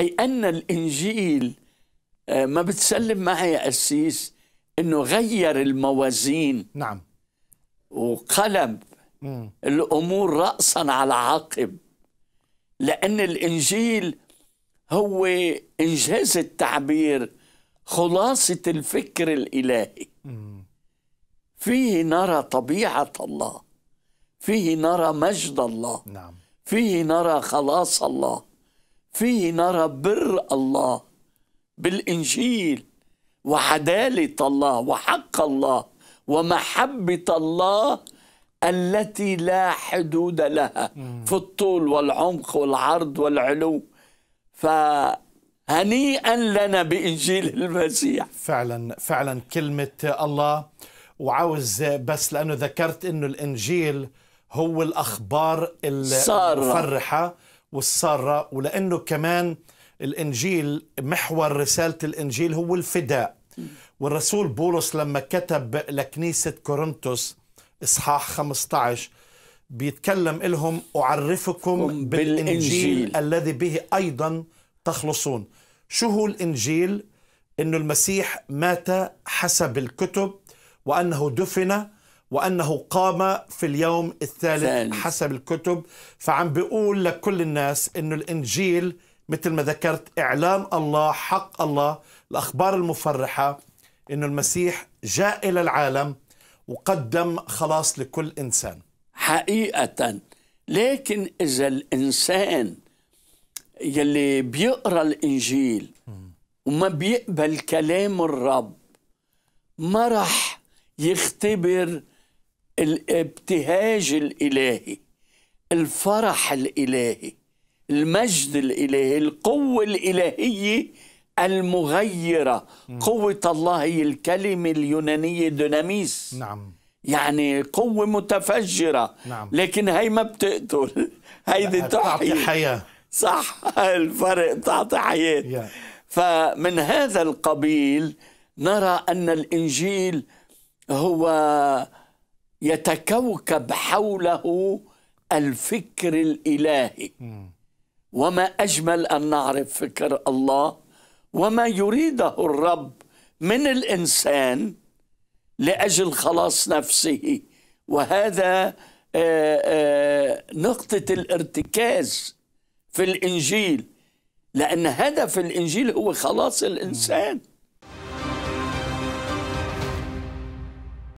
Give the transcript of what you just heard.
أي أن الإنجيل آه، ما بتسلم معي يا قسيس أنه غير الموازين نعم وقلب مم. الأمور رأسا على عقب لأن الإنجيل هو إنجاز التعبير خلاصة الفكر الإلهي مم. فيه نرى طبيعة الله فيه نرى مجد الله نعم. فيه نرى خلاص الله فيه نرى بر الله بالإنجيل وعدالة الله وحق الله ومحبة الله التي لا حدود لها في الطول والعمق والعرض والعلو فهنيئا لنا بإنجيل المسيح فعلا فعلا كلمة الله وعاوز بس لأنه ذكرت أنه الإنجيل هو الأخبار المفرحة والسارة ولأنه كمان الإنجيل محور رسالة الإنجيل هو الفداء والرسول بولس لما كتب لكنيسة كورنثوس إصحاح 15 بيتكلم إلهم أعرفكم بالإنجيل, بالإنجيل الذي به أيضا تخلصون شو هو الإنجيل؟ أنه المسيح مات حسب الكتب وأنه دفن وأنه قام في اليوم الثالث ثالث. حسب الكتب فعم بيقول لكل الناس أنه الإنجيل مثل ما ذكرت إعلان الله حق الله الأخبار المفرحة أنه المسيح جاء إلى العالم وقدم خلاص لكل إنسان حقيقة لكن إذا الإنسان يلي بيقرأ الإنجيل وما بيقبل كلام الرب ما رح يختبر الابتهاج الالهي الفرح الالهي المجد الالهي القوه الالهيه المغيره م. قوه الله هي الكلمه اليونانيه ديناميس نعم يعني قوه متفجره نعم. لكن هي ما بتقتل هيدي تعطي حياه صح الفرق تعطي حياه yeah. فمن هذا القبيل نرى ان الانجيل هو يتكوكب حوله الفكر الالهي وما اجمل ان نعرف فكر الله وما يريده الرب من الانسان لاجل خلاص نفسه وهذا آه، آه، نقطه الارتكاز في الانجيل لان هدف الانجيل هو خلاص الانسان